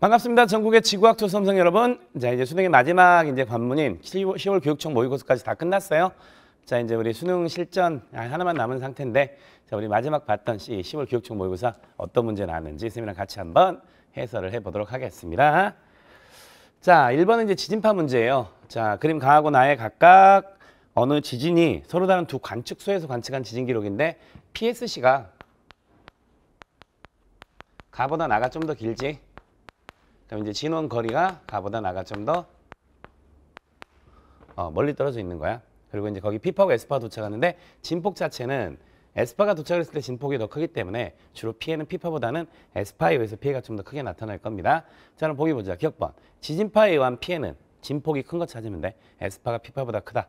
반갑습니다. 전국의 지구학교 수험생 여러분. 자, 이제 수능의 마지막 이제 관문인 10월, 10월 교육청 모의고사까지 다 끝났어요. 자, 이제 우리 수능 실전 아, 하나만 남은 상태인데, 자, 우리 마지막 봤던 10월 교육청 모의고사 어떤 문제 나왔는지 쌤이랑 같이 한번 해설을 해보도록 하겠습니다. 자, 1번은 이제 지진파 문제예요. 자, 그림 강하고 나의 각각 어느 지진이 서로 다른 두 관측소에서 관측한 지진 기록인데, PSC가 가보다 나가 좀 더 길지? 그럼 이제 진원 거리가 가보다 나가 좀더 어, 멀리 떨어져 있는 거야. 그리고 이제 거기 피파하고 에스파가 도착하는데 진폭 자체는 에스파가 도착했을 때 진폭이 더 크기 때문에 주로 피해는 피파보다는 에스파에 의해서 피해가 좀 더 크게 나타날 겁니다. 자, 그럼 보기 보자. 기억번. 지진파에 의한 피해는 진폭이 큰 거 찾으면 돼. 에스파가 피파보다 크다.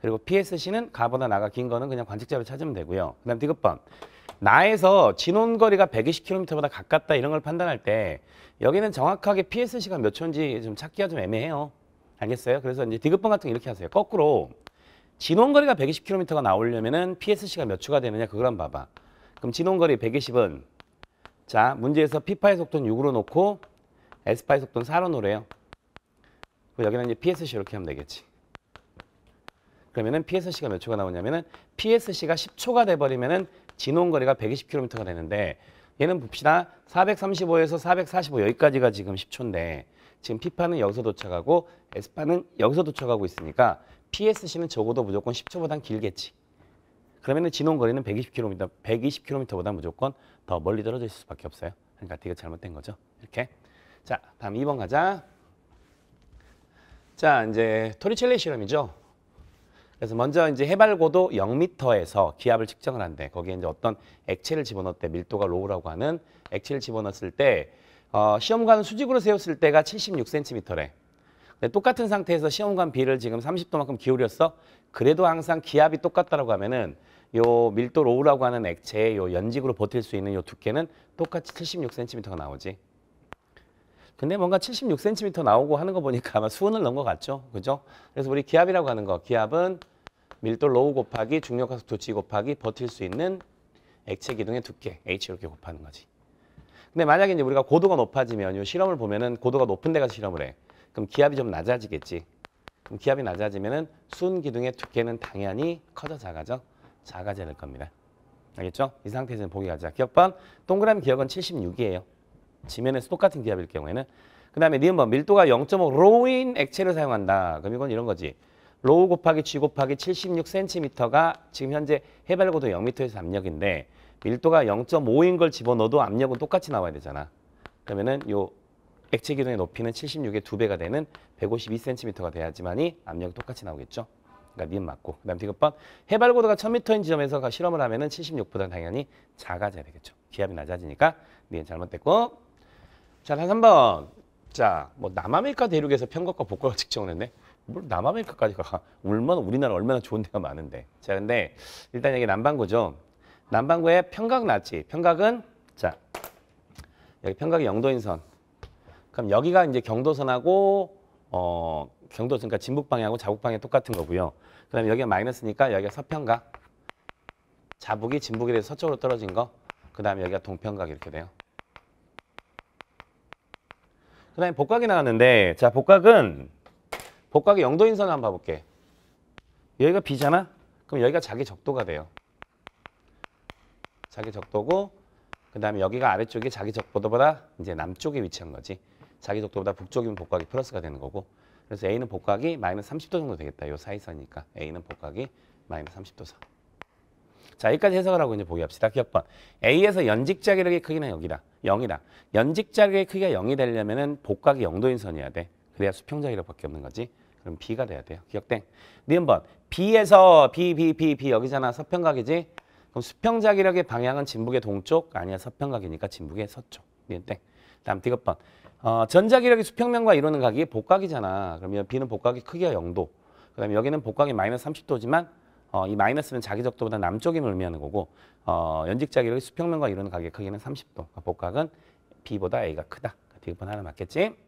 그리고 PSC는 가보다 나가 긴 거는 그냥 관측자로 찾으면 되고요. 그 다음 디귿번. 나에서 진원거리가 120km보다 가깝다 이런 걸 판단할 때 여기는 정확하게 PSC가 몇 초인지 좀 찾기가 좀 애매해요. 알겠어요? 그래서 이제 디귿번 같은 거 이렇게 하세요. 거꾸로 진원거리가 120km가 나오려면은 PSC가 몇 초가 되느냐 그걸 한번 봐봐. 그럼 진원거리 120은 자 문제에서 p 파의 속도는 6으로 놓고 s 파의 속도는 4로 놓으래요. 그럼 여기는 이제 PSC 이렇게 하면 되겠지. 그러면은 PSC가 몇 초가 나오냐면은 PSC가 10초가 돼버리면은 진원거리가 120km가 되는데 얘는 봅시다. 435에서 445 여기까지가 지금 10초인데 지금 P파는 여기서 도착하고 S파는 여기서 도착하고 있으니까 PSC는 적어도 무조건 10초보단 길겠지. 그러면 진원거리는 120km, 120km보다 무조건 더 멀리 떨어져 있을 수밖에 없어요. 그러니까 되게 잘못된 거죠. 이렇게. 자, 다음 2번 가자. 자, 이제 토리첼레 실험이죠. 그래서 먼저 이제 해발 고도 0m에서 기압을 측정을 한대. 거기에 이제 어떤 액체를 집어넣을때 밀도가 로우라고 하는 액체를 집어넣었을 때 어, 시험관 수직으로 세웠을 때가 76cm래. 근데 똑같은 상태에서 시험관 B를 지금 30도만큼 기울였어. 그래도 항상 기압이 똑같다라고 하면은 요 밀도 로우라고 하는 액체의 요 연직으로 버틸 수 있는 요 두께는 똑같이 76cm가 나오지. 근데 뭔가 76cm 나오고 하는 거 보니까 아마 수은을 넣은 것 같죠. 그죠? 그래서 우리 기압이라고 하는 거. 기압은 밀도 로우 곱하기 중력가속 도치 곱하기 버틸 수 있는 액체 기둥의 두께 h 이렇게 곱하는 거지. 근데 만약에 이제 우리가 고도가 높아지면 요 실험을 보면은 고도가 높은 데 가서 실험을 해. 그럼 기압이 좀 낮아지겠지. 그럼 기압이 낮아지면은 수은 기둥의 두께는 당연히 커져 작아져 작아져야 될 겁니다. 알겠죠? 이상태에서 보기 가자 기억번 동그라미 기억은 76이에요. 지면에서 똑같은 기압일 경우에는 그 다음에 니은 번 밀도가 0.5 로인 액체를 사용한다. 그럼 이건 이런 거지. 로우 곱하기 G 곱하기 76cm가 지금 현재 해발 고도 0m에서 압력인데 밀도가 0.5인 걸 집어넣어도 압력은 똑같이 나와야 되잖아. 그러면은 요 액체 기둥의 높이는 76의 두배가 되는 152cm가 돼야지만이 압력이 똑같이 나오겠죠. 그러니까 니은 맞고. 그 다음 디귿번 해발 고도가 1000m인 지점에서 실험을 하면은 76보다 당연히 작아져야 되겠죠. 기압이 낮아지니까 니은 잘못됐고 자, 한번 자, 뭐 남아메리카 대륙에서 편가과 복과가 측정 했네. 뭘 남아메리카까지 가. 얼마나 우리나라 얼마나 좋은 데가 많은데. 자, 근데 일단 여기 남반구죠. 남반구의 평각 났지. 평각은 자, 여기 평각이 영도인 선. 그럼 여기가 이제 경도선하고 어 경도선 그러니까 진북 방향하고 자북 방향 똑같은 거고요. 그다음에 여기가 마이너스니까 여기가 서평각. 자북이 진북에 대해서 서쪽으로 떨어진 거. 그다음에 여기가 동평각 이렇게 돼요. 그 다음에 복각이 나왔는데 자 복각은 복각의 영도인선을 한번 봐볼게. 여기가 B잖아? 그럼 여기가 자기 적도가 돼요. 자기 적도고 그 다음에 여기가 아래쪽이 자기 적도보다 이제 남쪽에 위치한 거지. 자기 적도보다 북쪽이면 복각이 플러스가 되는 거고 그래서 A는 복각이 마이너스 30도 정도 되겠다. 요 사이선이니까 A는 복각이 마이너스 30도 선. 자 여기까지 해석을 하고 이제 보기합시다. 기억번 A에서 연직자 기력이 크기는 여기다. 0이다. 연직자리의 크기가 0이 되려면 은 복각이 0도인 선이어야 돼. 그래야 수평자리로밖에 없는 거지. 그럼 B가 돼야 돼요. 기억돼 니은 네 번 B에서 B, B, B, B 여기잖아. 서평각이지. 그럼 수평자기력의 방향은 진북의 동쪽 아니야. 서평각이니까 진북의 서쪽. 니은 땡. 다음 디귿 번 어, 전자기력이 수평면과 이루는 각이 복각이잖아. 그러면 B는 복각이 크기가 0도. 그 다음에 여기는 복각이 마이너스 30도지만 어, 이 마이너스는 자기적도보다 남쪽에물 의미하는 거고 어, 연직자기력이 수평면과 이루는 가격 크기는 30도. 그러니까 복각은 B보다 A가 크다. 비교판 그러니까 하나 맞겠지?